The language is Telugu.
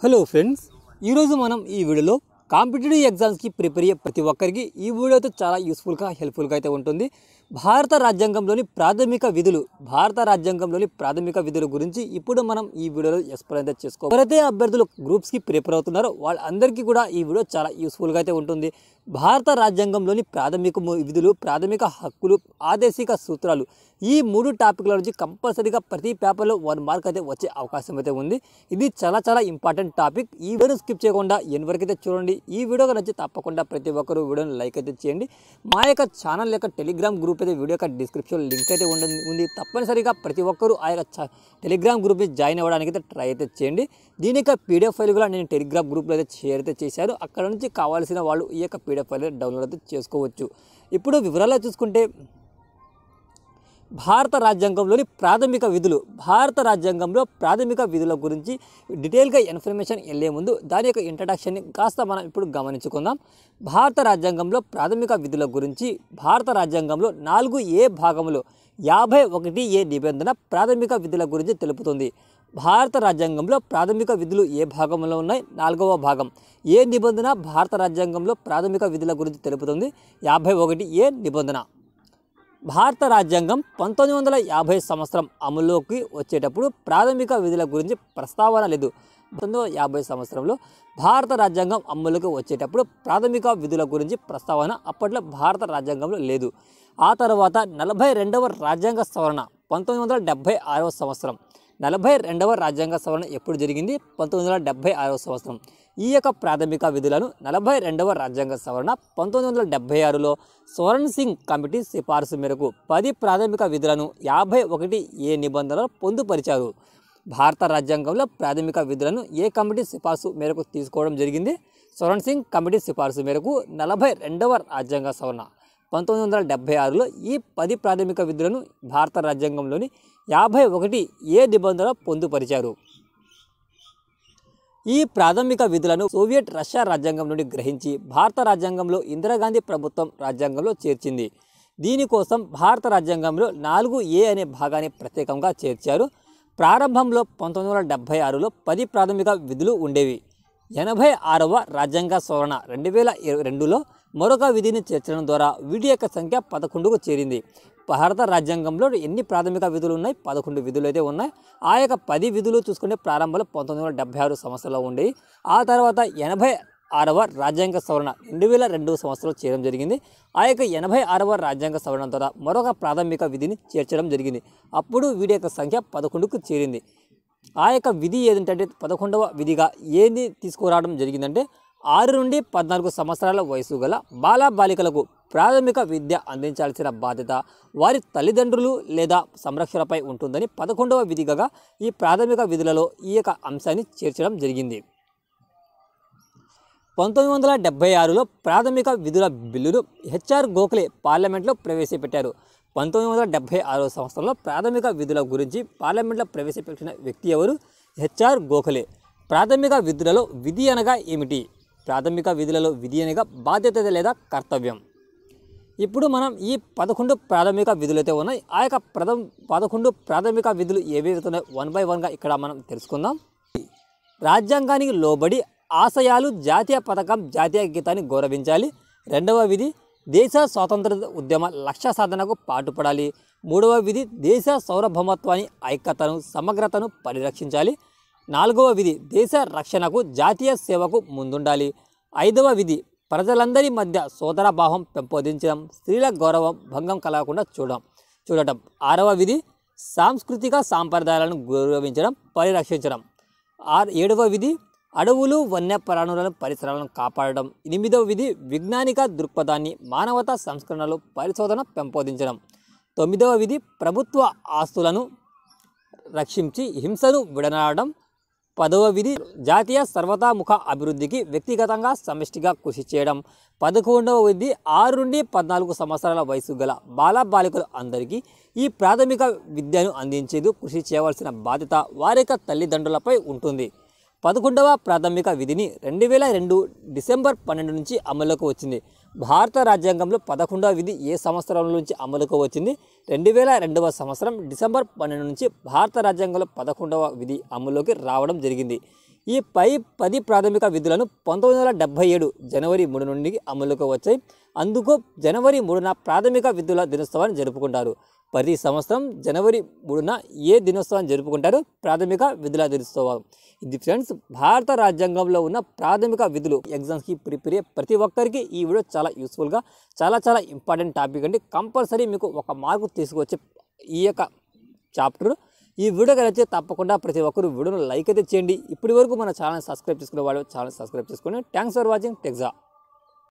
Hello friends, Eurozumanam e video. Competitive ఎగ్జామ్స్కి ప్రిపేర్ అయ్యే ప్రతి ఒక్కరికి ఈ వీడియో అయితే చాలా యూస్ఫుల్గా హెల్ప్ఫుల్గా అయితే ఉంటుంది భారత రాజ్యాంగంలోని ప్రాథమిక విధులు భారత రాజ్యాంగంలోని ప్రాథమిక విధుల గురించి ఇప్పుడు మనం ఈ వీడియోలో ఎక్స్ప్లెయిన్ అయితే చేసుకో ఎవరైతే అభ్యర్థులు గ్రూప్స్కి ప్రిపేర్ అవుతున్నారో వాళ్ళందరికీ కూడా ఈ వీడియో చాలా యూస్ఫుల్గా అయితే ఉంటుంది భారత రాజ్యాంగంలోని ప్రాథమిక విధులు ప్రాథమిక హక్కులు ఆదేశిక సూత్రాలు ఈ మూడు టాపిక్ల నుంచి కంపల్సరీగా ప్రతి పేపర్లో వన్ మార్క్ అయితే వచ్చే అవకాశం అయితే ఉంది ఇది చాలా చాలా ఇంపార్టెంట్ టాపిక్ ఈ వీడియో స్కిప్ చేయకుండా ఎన్ని వరకు అయితే చూడండి ఈ వీడియో నచ్చి తప్పకుండా ప్రతి ఒక్కరు వీడియోని లైక్ అయితే చేయండి మా యొక్క ఛానల్ యొక్క టెలిగ్రామ్ గ్రూప్ అయితే వీడియో యొక్క డిస్క్రిప్షన్ లింక్ అయితే ఉంది తప్పనిసరిగా ప్రతి ఒక్కరు ఆ యొక్క టెలిగ్రామ్ గ్రూప్ని జాయిన్ అవ్వడానికి అయితే ట్రై అయితే చేయండి దీని యొక్క పీడిఎఫ్ ఫైల్ కూడా నేను టెలిగ్రామ్ గ్రూప్లో అయితే షేర్ అయితే చేశారు అక్కడ నుంచి కావాల్సిన వాళ్ళు ఈ యొక్క పీడిఎఫ్ ఫైల్ డౌన్లోడ్ అయితే చేసుకోవచ్చు ఇప్పుడు వివరాలు చూసుకుంటే భారత రాజ్యాంగంలోని ప్రాథమిక విధులు భారత రాజ్యాంగంలో ప్రాథమిక విధుల గురించి డీటెయిల్గా ఇన్ఫర్మేషన్ వెళ్ళే ముందు దాని యొక్క ఇంట్రడక్షన్ని కాస్త మనం ఇప్పుడు గమనించుకుందాం భారత రాజ్యాంగంలో ప్రాథమిక విధుల గురించి భారత రాజ్యాంగంలో నాలుగు ఏ భాగంలో యాభై ఒకటి ఏ నిబంధన ప్రాథమిక విధుల గురించి తెలుపుతుంది భారత రాజ్యాంగంలో ప్రాథమిక విధులు ఏ భాగంలో ఉన్నాయి నాలుగవ భాగం ఏ నిబంధన భారత రాజ్యాంగంలో ప్రాథమిక విధుల గురించి తెలుపుతుంది యాభై ఒకటి ఏ నిబంధన భారత రాజ్యాంగం పంతొమ్మిది వందల యాభై సంవత్సరం అమల్లోకి వచ్చేటప్పుడు ప్రాథమిక విధుల గురించి ప్రస్తావన లేదు పంతొమ్మిది వందల యాభై సంవత్సరంలో భారత రాజ్యాంగం అమలుకి వచ్చేటప్పుడు ప్రాథమిక విధుల గురించి ప్రస్తావన అప్పట్లో భారత రాజ్యాంగంలో లేదు ఆ తర్వాత నలభై రెండవ రాజ్యాంగ సవరణ పంతొమ్మిది వందల డెబ్భై ఆరవ సంవత్సరం నలభై రెండవ రాజ్యాంగ సవరణ ఎప్పుడు జరిగింది పంతొమ్మిది వందల డెబ్భై ఆరవ సంవత్సరం ఈ యొక్క ప్రాథమిక విధులను నలభై రెండవ రాజ్యాంగ సవరణ పంతొమ్మిది వందల డెబ్బై ఆరులో సోరణ్ సింగ్ కమిటీ సిఫార్సు మేరకు పది ప్రాథమిక విధులను యాభై ఒకటి ఏ నిబంధనలు పొందుపరిచారు భారత రాజ్యాంగంలో ప్రాథమిక విధులను ఏ కమిటీ సిఫార్సు మేరకు తీసుకోవడం జరిగింది సోరణ్ సింగ్ కమిటీ సిఫార్సు మేరకు నలభై రెండవ రాజ్యాంగ సవరణ పంతొమ్మిది వందల డెబ్బై ఆరులో ఈ పది ప్రాథమిక విధులను భారత రాజ్యాంగంలోని యాభై ఒకటి ఏ నిబంధన పొందుపరిచారు ఈ ప్రాథమిక విధులను సోవియట్ రష్యా రాజ్యాంగం నుండి గ్రహించి భారత రాజ్యాంగంలో ఇందిరాగాంధీ ప్రభుత్వం రాజ్యాంగంలో చేర్చింది దీనికోసం భారత రాజ్యాంగంలో నాలుగు ఏ అనే భాగాన్ని ప్రత్యేకంగా చేర్చారు ప్రారంభంలో పంతొమ్మిది వందల డెబ్భై ఆరులో పది ప్రాథమిక విధులు ఉండేవి ఎనభై ఆరవ రాజ్యాంగ సవరణ రెండు వేల రెండులో మరొక విధిని చేర్చడం ద్వారా వీటి యొక్క సంఖ్య పదకొండుకు చేరింది భారత రాజ్యాంగంలో ఎన్ని ప్రాథమిక విధులు ఉన్నాయి పదకొండు విధులు అయితే ఉన్నాయి ఆ యొక్క పది విధులు చూసుకుంటే ప్రారంభంలో పంతొమ్మిది వందల డెబ్బై ఆరు సంవత్సరంలో ఉండేవి ఆ తర్వాత ఎనభై ఆరవ రాజ్యాంగ సవరణ రెండు వేల రెండు సంవత్సరంలో చేయడం జరిగింది ఆ యొక్క ఎనభై ఆరవ రాజ్యాంగ సవరణ ద్వారా మరొక ప్రాథమిక విధిని చేర్చడం జరిగింది అప్పుడు వీడి యొక్క సంఖ్య పదకొండుకు చేరింది ఆ యొక్క విధి ఏదంటే పదకొండవ విధిగా ఏది తీసుకురావడం జరిగిందంటే ఆరు నుండి పద్నాలుగు సంవత్సరాల వయసు గల బాలబాలికలకు ప్రాథమిక విద్య అందించాల్సిన బాధ్యత వారి తల్లిదండ్రులు లేదా సంరక్షణపై ఉంటుందని పదకొండవ విధిగా ఈ ప్రాథమిక విధులలో ఈ యొక్క అంశాన్ని చేర్చడం జరిగింది పంతొమ్మిది వందల డెబ్బై ఆరులో ప్రాథమిక విధుల బిల్లును హెచ్ఆర్ గోఖలే పార్లమెంట్లో ప్రవేశపెట్టారు పంతొమ్మిది వందల డెబ్బై ఆరో సంవత్సరంలో ప్రాథమిక విధుల గురించి పార్లమెంట్లో ప్రవేశపెట్టిన వ్యక్తి ఎవరు హెచ్ఆర్ గోఖలే ప్రాథమిక విధులలో విధి అనగా ఏమిటి ప్రాథమిక విధులలో విధి అనగా బాధ్యత లేదా కర్తవ్యం ఇప్పుడు మనం ఈ పదకొండు ప్రాథమిక విధులు అయితే ఉన్నాయి ఆ యొక్క ప్రథమ పదకొండు ప్రాథమిక విధులు ఏవి ఉన్నాయో వన్ బై వన్గా ఇక్కడ మనం తెలుసుకుందాం రాజ్యాంగానికి లోబడి ఆశయాలు జాతీయ పథకం జాతీయ గీతాన్ని గౌరవించాలి రెండవ విధి దేశ స్వాతంత్ర ఉద్యమ లక్ష్య సాధనకు పాటుపడాలి మూడవ విధి దేశ సౌరభమత్వాన్ని ఐక్యతను సమగ్రతను పరిరక్షించాలి నాలుగవ విధి దేశ రక్షణకు జాతీయ సేవకు ముందుండాలి ఐదవ విధి ప్రజలందరి మధ్య సోదరభావం పెంపొందించడం స్త్రీల గౌరవం భంగం కలగకుండా చూడడం చూడటం ఆరవ విధి సాంస్కృతిక సాంప్రదాయాలను గౌరవించడం పరిరక్షించడం ఆరు ఏడవ విధి అడవులు వన్యప్రాణులను పరిసరాలను కాపాడడం ఎనిమిదవ విధి విజ్ఞానిక దృక్పథాన్ని మానవతా సంస్కరణలు పరిశోధన పెంపొందించడం తొమ్మిదవ విధి ప్రభుత్వ ఆస్తులను రక్షించి హింసను విడనాడడం పదవ విధి జాతీయ సర్వతాముఖ అభివృద్ధికి వ్యక్తిగతంగా సమిష్టిగా కృషి చేయడం పదకొండవ విధి ఆరు నుండి పద్నాలుగు సంవత్సరాల వయసు గల బాలబాలికలు అందరికీ ఈ ప్రాథమిక విద్యను అందించేందుకు కృషి చేయవలసిన బాధ్యత వారి యొక్క తల్లిదండ్రులపై ఉంటుంది పదకొండవ ప్రాథమిక విధిని రెండు వేల రెండు డిసెంబర్ పన్నెండు నుంచి అమల్లోకి వచ్చింది భారత రాజ్యాంగంలో పదకొండవ విధి ఏ సంవత్సరం నుంచి అమలుకు వచ్చింది రెండు వేల రెండవ సంవత్సరం డిసెంబర్ పన్నెండు నుంచి భారత రాజ్యాంగంలో పదకొండవ విధి అమలులోకి రావడం జరిగింది ఈ పై పది ప్రాథమిక విధులను పంతొమ్మిది వందల డెబ్బై ఏడు జనవరి మూడు నుండి అమలుకు వచ్చాయి అందుకు జనవరి మూడున ప్రాథమిక విధుల దినోత్సవాన్ని జరుపుకుంటారు ప్రతి సంవత్సరం జనవరి మూడున ఏ దినోత్సవాన్ని జరుపుకుంటారు ప్రాథమిక విధుల దినోత్సవం ఇది ఫ్రెండ్స్ భారత రాజ్యాంగంలో ఉన్న ప్రాథమిక విధులు ఎగ్జామ్స్కి ప్రిపేర్ అయ్యే ప్రతి ఒక్కరికి ఈ వీడియో చాలా యూస్ఫుల్గా చాలా చాలా ఇంపార్టెంట్ టాపిక్ అండి కంపల్సరీ మీకు ఒక మార్కు తీసుకొచ్చే ఈ యొక్క చాప్టర్ ఈ వీడియో కలిగితే తప్పకుండా ప్రతి ఒక్కరు వీడియోను లైక్ అయితే చేయండి ఇప్పటి వరకు మన ఛానల్ సబ్స్క్రైబ్ చేసుకునే వాళ్ళు ఛానల్ సబ్స్క్రైబ్ చేసుకోండి థ్యాంక్స్ ఫర్ వాచింగ్ టెక్జా